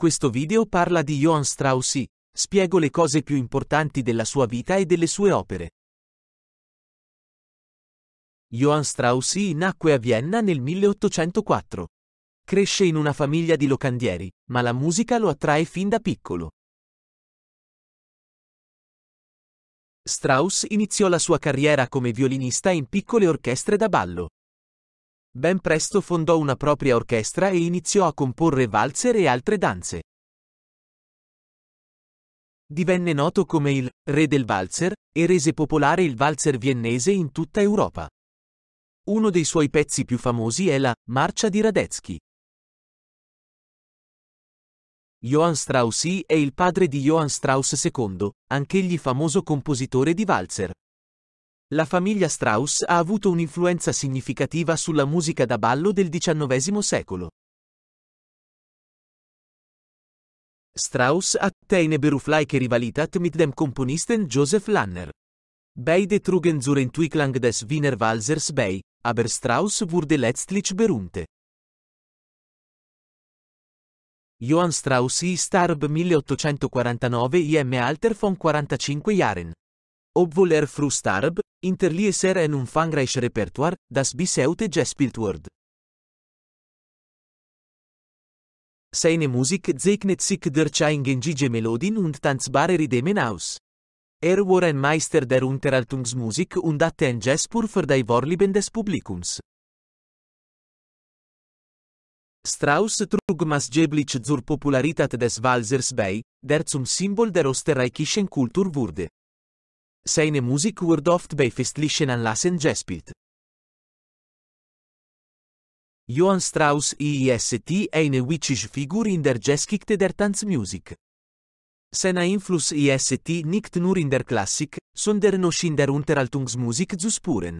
Questo video parla di Johann Strauss I. Spiego le cose più importanti della sua vita e delle sue opere. Johann Strauss I nacque a Vienna nel 1804. Cresce in una famiglia di locandieri, ma la musica lo attrae fin da piccolo. Strauss iniziò la sua carriera come violinista in piccole orchestre da ballo. Ben presto fondò una propria orchestra e iniziò a comporre valzer e altre danze. Divenne noto come il re del valzer e rese popolare il valzer viennese in tutta Europa. Uno dei suoi pezzi più famosi è la Marcia di Radetzky. Johann Strauss I è il padre di Johann Strauss II, anch'egli famoso compositore di valzer. La famiglia Strauss ha avuto un'influenza significativa sulla musica da ballo del XIX secolo. Strauss hat eine berufliche Rivalität mit dem Komponisten Joseph Lanner. Beide trugen zur Entwicklung des Wiener Walsers bei, aber Strauss wurde letztlich berühmte. Johann Strauss starb 1849 im Alter von 45 Jahren obwohl er früh interlie hinterließ er ein umfangreich Repertoire, das bis heute gespielt wird. Seine Musik zeichnet sich durch eingängige Melodien und tanzbare Rhythmen aus. Er war ein Meister der Unterhaltungsmusik und hatte ein Gespür für die Vorlieben des Publikums. Strauss trug maßgeblich zur Popularität des Walsers bei, der zum Symbol der österreichischen Kultur wurde. Seine Musik wurde oft bei Festlichen Anlassen gespielt. Johann Strauss ist eine wichtige Figur in der Geschichte der Tanzmusik. Seiner Einfluss ist nicht nur in der Klassik, sondern auch in der Unterhaltungsmusik zu spuren.